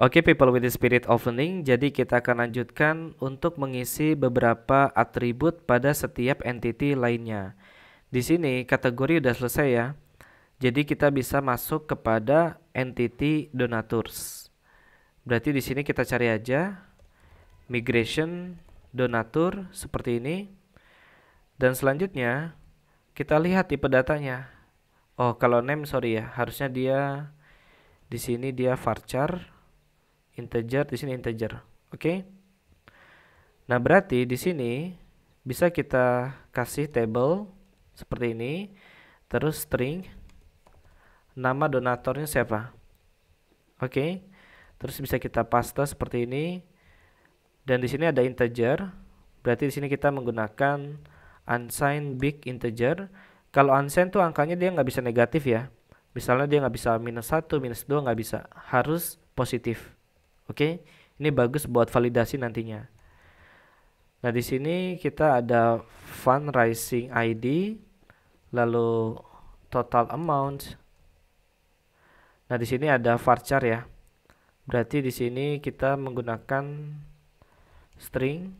Oke okay, people with the spirit of learning, jadi kita akan lanjutkan untuk mengisi beberapa atribut pada setiap entity lainnya. Di sini kategori udah selesai ya. Jadi kita bisa masuk kepada entity donators. Berarti di sini kita cari aja migration donatur seperti ini. Dan selanjutnya kita lihat tipe datanya. Oh, kalau name sorry ya, harusnya dia di sini dia varchar integer di sini integer oke okay? nah berarti di sini bisa kita kasih table seperti ini terus string nama donatornya siapa oke okay? terus bisa kita paste seperti ini dan di sini ada integer berarti di sini kita menggunakan unsigned big integer kalau unsigned tuh angkanya dia nggak bisa negatif ya misalnya dia nggak bisa minus satu, minus dua nggak bisa harus positif Oke, ini bagus buat validasi nantinya. Nah, di sini kita ada fundraising ID, lalu total amount. Nah, di sini ada varchar ya. Berarti di sini kita menggunakan string.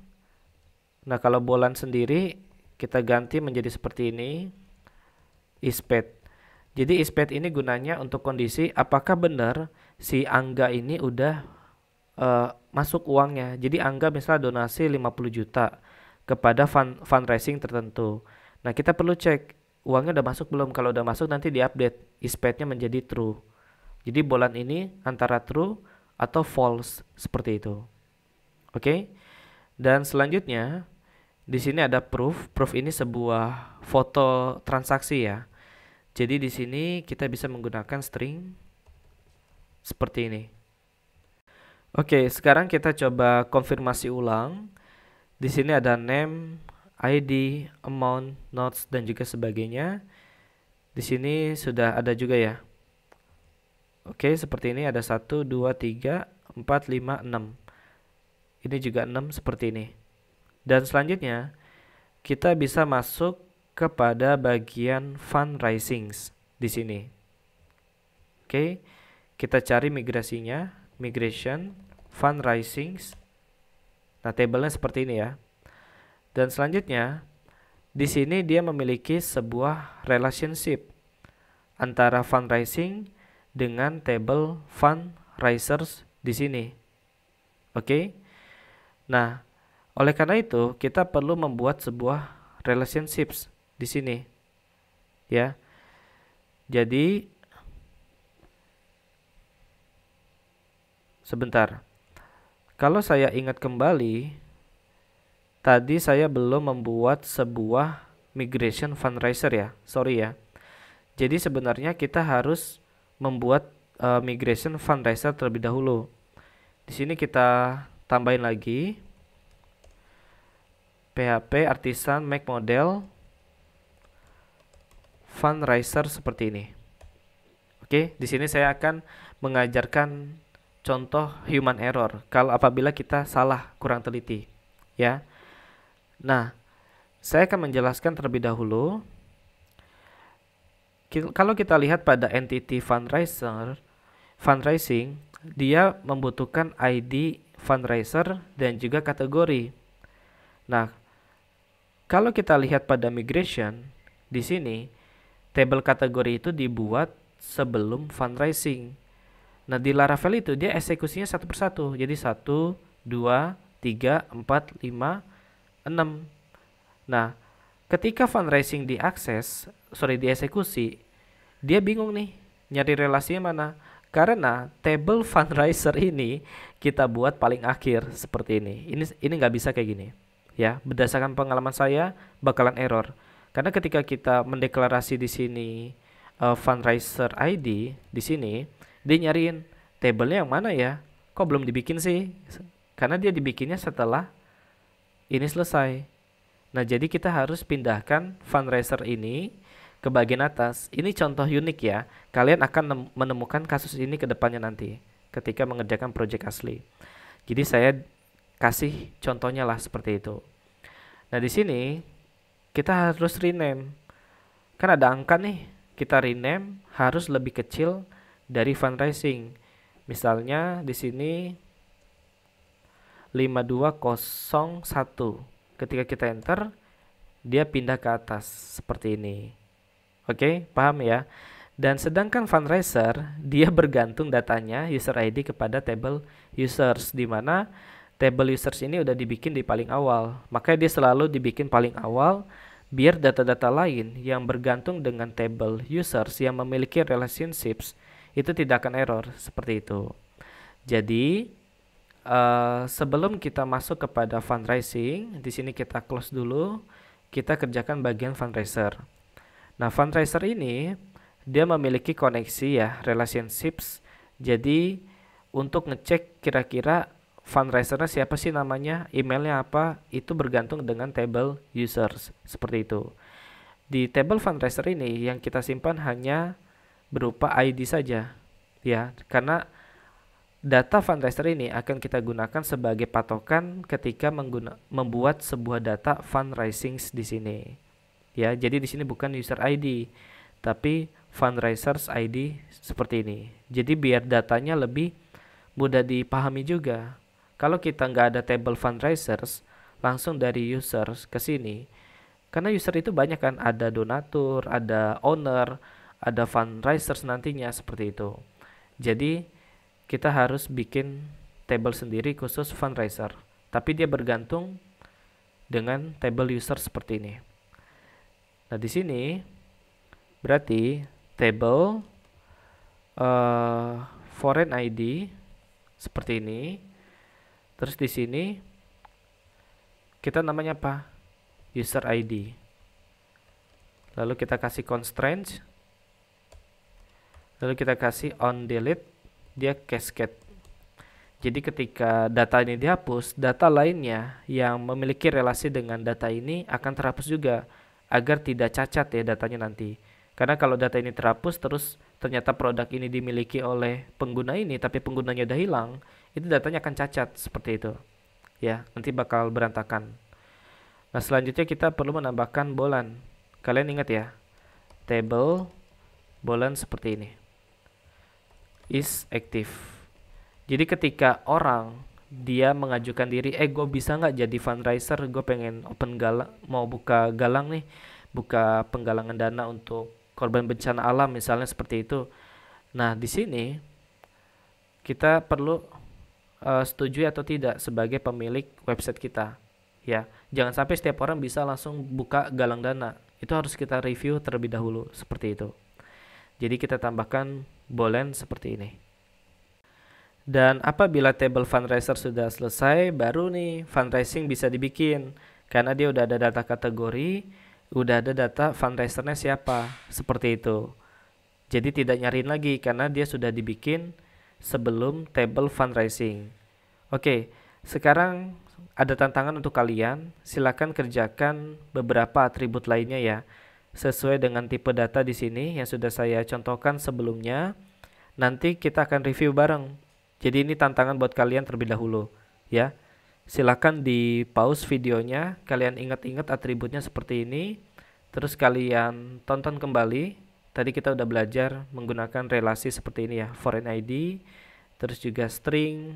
Nah, kalau bolan sendiri kita ganti menjadi seperti ini. Ispet. Jadi ispet ini gunanya untuk kondisi apakah benar si angga ini udah uh, masuk uangnya. Jadi anggap misalnya donasi 50 juta kepada fund fundraising tertentu. Nah, kita perlu cek uangnya udah masuk belum. Kalau udah masuk nanti diupdate ispadnya menjadi true. Jadi bolan ini antara true atau false seperti itu. Oke. Okay? Dan selanjutnya di sini ada proof. Proof ini sebuah foto transaksi ya. Jadi di sini kita bisa menggunakan string seperti ini. Oke, sekarang kita coba konfirmasi ulang. Di sini ada name, ID, amount, notes dan juga sebagainya. Di sini sudah ada juga ya. Oke, seperti ini ada 1 2 3 4 5 6. Ini juga 6 seperti ini. Dan selanjutnya kita bisa masuk kepada bagian fundraising di sini. Oke, kita cari migrasinya migration, fundraising. Nah, tabelnya seperti ini ya. Dan selanjutnya, di sini dia memiliki sebuah relationship antara fundraising dengan table fundraisers di sini. Oke. Okay? Nah, oleh karena itu kita perlu membuat sebuah relationships di sini. Ya. Jadi Sebentar. Kalau saya ingat kembali, tadi saya belum membuat sebuah migration fundraiser ya. Sorry ya. Jadi sebenarnya kita harus membuat uh, migration fundraiser terlebih dahulu. Di sini kita tambahin lagi PHP artisan make model fundraiser seperti ini. Oke, di sini saya akan mengajarkan contoh human error kalau apabila kita salah kurang teliti ya nah saya akan menjelaskan terlebih dahulu kalau kita lihat pada entity fundraiser fundraising dia membutuhkan ID fundraiser dan juga kategori nah kalau kita lihat pada migration di sini table kategori itu dibuat sebelum fundraising Nah di Laravel itu dia eksekusinya satu persatu. Jadi satu, dua, tiga, empat, lima, enam. Nah ketika fundraising diakses, sorry eksekusi dia bingung nih nyari relasinya mana. Karena table fundraiser ini kita buat paling akhir seperti ini. Ini ini nggak bisa kayak gini. Ya, berdasarkan pengalaman saya bakalan error. Karena ketika kita mendeklarasi di sini uh, fundraiser ID di sini, dia nyariin tablenya yang mana ya kok belum dibikin sih karena dia dibikinnya setelah ini selesai nah jadi kita harus pindahkan fundraiser ini ke bagian atas ini contoh unik ya kalian akan menemukan kasus ini ke depannya nanti ketika mengerjakan project asli jadi saya kasih contohnya lah seperti itu nah di sini kita harus rename kan ada angka nih kita rename harus lebih kecil dari fundraising. Misalnya di sini 5201. Ketika kita enter, dia pindah ke atas seperti ini. Oke, okay, paham ya? Dan sedangkan fundraiser, dia bergantung datanya user ID kepada table users di mana table users ini udah dibikin di paling awal. Makanya dia selalu dibikin paling awal biar data-data lain yang bergantung dengan table users yang memiliki relationships itu tidak akan error seperti itu. Jadi uh, sebelum kita masuk kepada fundraising, di sini kita close dulu, kita kerjakan bagian fundraiser. Nah, fundraiser ini dia memiliki koneksi ya, relationships. Jadi untuk ngecek kira-kira fundraisernya siapa sih namanya, emailnya apa, itu bergantung dengan table users seperti itu. Di table fundraiser ini yang kita simpan hanya berupa ID saja ya karena data fundraiser ini akan kita gunakan sebagai patokan ketika mengguna, membuat sebuah data fundraising di sini ya jadi di sini bukan user ID tapi fundraisers ID seperti ini jadi biar datanya lebih mudah dipahami juga kalau kita nggak ada table fundraisers langsung dari users ke sini karena user itu banyak kan ada donatur ada owner ada fundraisers nantinya seperti itu. Jadi kita harus bikin table sendiri khusus fundraiser, tapi dia bergantung dengan table user seperti ini. Nah, di sini berarti table uh, foreign ID seperti ini. Terus di sini kita namanya apa? User ID. Lalu kita kasih constraints lalu kita kasih on delete dia cascade jadi ketika data ini dihapus data lainnya yang memiliki relasi dengan data ini akan terhapus juga agar tidak cacat ya datanya nanti karena kalau data ini terhapus terus ternyata produk ini dimiliki oleh pengguna ini tapi penggunanya udah hilang itu datanya akan cacat seperti itu ya nanti bakal berantakan nah selanjutnya kita perlu menambahkan bolan kalian ingat ya table bolan seperti ini is active. Jadi ketika orang dia mengajukan diri, eh gue bisa nggak jadi fundraiser, gue pengen open galang, mau buka galang nih, buka penggalangan dana untuk korban bencana alam misalnya seperti itu. Nah di sini kita perlu uh, eh, setuju atau tidak sebagai pemilik website kita, ya. Jangan sampai setiap orang bisa langsung buka galang dana. Itu harus kita review terlebih dahulu seperti itu. Jadi kita tambahkan bolen seperti ini. Dan apabila table fundraiser sudah selesai, baru nih fundraising bisa dibikin. Karena dia udah ada data kategori, udah ada data fundraisernya siapa, seperti itu. Jadi tidak nyariin lagi karena dia sudah dibikin sebelum table fundraising. Oke, sekarang ada tantangan untuk kalian. Silakan kerjakan beberapa atribut lainnya ya sesuai dengan tipe data di sini yang sudah saya contohkan sebelumnya. Nanti kita akan review bareng. Jadi ini tantangan buat kalian terlebih dahulu ya. Silahkan di pause videonya, kalian ingat-ingat atributnya seperti ini, terus kalian tonton kembali. Tadi kita udah belajar menggunakan relasi seperti ini ya, foreign ID, terus juga string,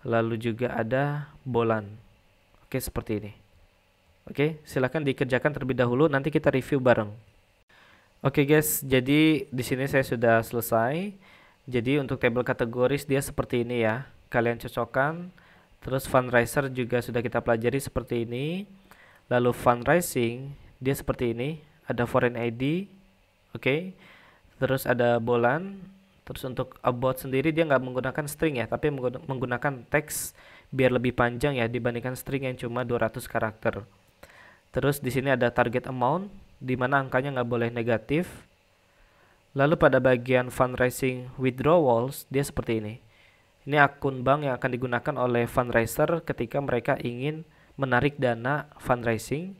lalu juga ada bolan. Oke, seperti ini. Oke, okay, silahkan dikerjakan terlebih dahulu. Nanti kita review bareng. Oke okay guys, jadi di sini saya sudah selesai. Jadi untuk table kategoris dia seperti ini ya. Kalian cocokkan. Terus fundraiser juga sudah kita pelajari seperti ini. Lalu fundraising dia seperti ini. Ada foreign ID, oke. Okay. Terus ada bolan. Terus untuk about sendiri dia nggak menggunakan string ya, tapi menggunakan teks biar lebih panjang ya dibandingkan string yang cuma 200 karakter. Terus di sini ada target amount di mana angkanya nggak boleh negatif. Lalu pada bagian fundraising withdrawals dia seperti ini. Ini akun bank yang akan digunakan oleh fundraiser ketika mereka ingin menarik dana fundraising.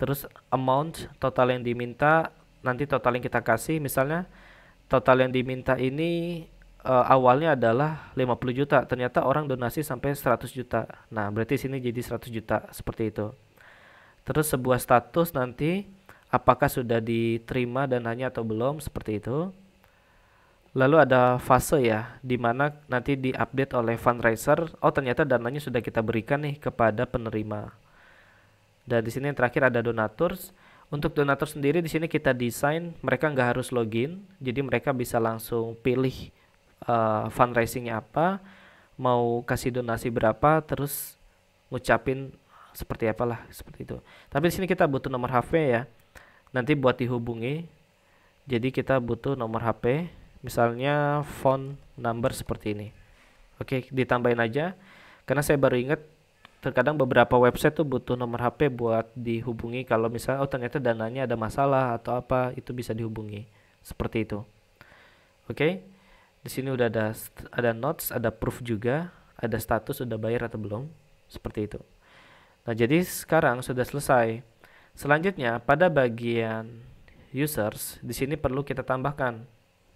Terus amount total yang diminta nanti total yang kita kasih misalnya total yang diminta ini uh, awalnya adalah 50 juta, ternyata orang donasi sampai 100 juta. Nah, berarti sini jadi 100 juta seperti itu. Terus sebuah status nanti apakah sudah diterima dananya atau belum seperti itu. Lalu ada fase ya, dimana mana nanti diupdate oleh fundraiser, oh ternyata dananya sudah kita berikan nih kepada penerima. Dan di sini yang terakhir ada donators. Untuk donatur sendiri di sini kita desain mereka nggak harus login, jadi mereka bisa langsung pilih uh, fundraisingnya apa, mau kasih donasi berapa, terus ngucapin seperti apalah seperti itu tapi di sini kita butuh nomor HP ya nanti buat dihubungi jadi kita butuh nomor HP misalnya phone number seperti ini oke ditambahin aja karena saya baru ingat terkadang beberapa website tuh butuh nomor HP buat dihubungi kalau misalnya oh ternyata dananya ada masalah atau apa itu bisa dihubungi seperti itu oke di sini udah ada ada notes ada proof juga ada status udah bayar atau belum seperti itu Nah, jadi sekarang sudah selesai. Selanjutnya pada bagian users di sini perlu kita tambahkan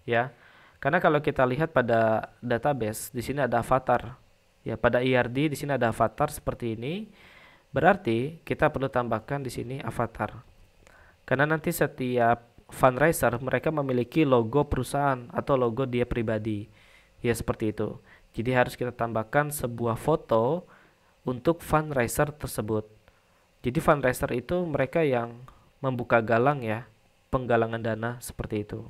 ya. Karena kalau kita lihat pada database di sini ada avatar. Ya, pada IRD di sini ada avatar seperti ini. Berarti kita perlu tambahkan di sini avatar. Karena nanti setiap fundraiser mereka memiliki logo perusahaan atau logo dia pribadi. Ya, seperti itu. Jadi harus kita tambahkan sebuah foto untuk fundraiser tersebut. Jadi fundraiser itu mereka yang membuka galang ya, penggalangan dana seperti itu.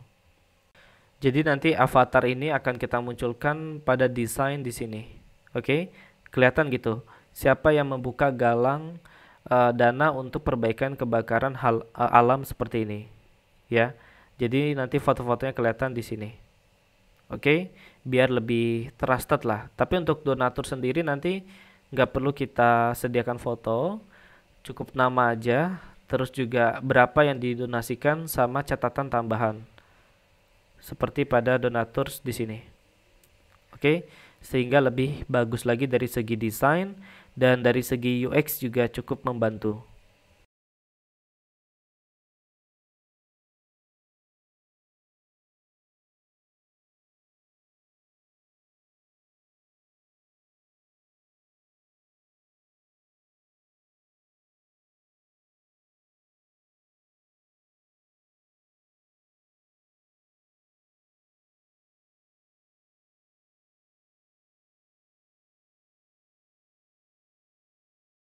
Jadi nanti avatar ini akan kita munculkan pada desain di sini. Oke, kelihatan gitu. Siapa yang membuka galang uh, dana untuk perbaikan kebakaran hal, uh, alam seperti ini, ya. Jadi nanti foto-fotonya kelihatan di sini. Oke, biar lebih trusted lah. Tapi untuk donatur sendiri nanti nggak perlu kita sediakan foto cukup nama aja terus juga berapa yang didonasikan sama catatan tambahan seperti pada donatur di sini oke sehingga lebih bagus lagi dari segi desain dan dari segi UX juga cukup membantu